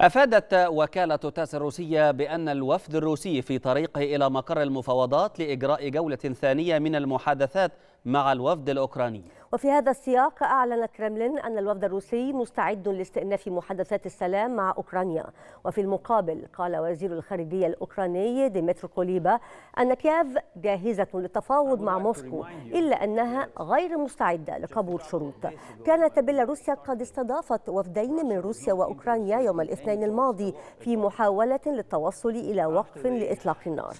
أفادت وكالة تاس الروسية بأن الوفد الروسي في طريقه إلى مقر المفاوضات لإجراء جولة ثانية من المحادثات مع الوفد الأوكراني وفي هذا السياق أعلن كرملين أن الوفد الروسي مستعد لاستئناف محادثات السلام مع أوكرانيا وفي المقابل قال وزير الخارجية الأوكراني ديمترو كوليبا أن كييف جاهزة للتفاوض مع موسكو إلا أنها غير مستعدة لقبول شروط كانت بيلاروسيا قد استضافت وفدين من روسيا وأوكرانيا يوم الاثنين الماضي في محاولة للتوصل إلى وقف لإطلاق النار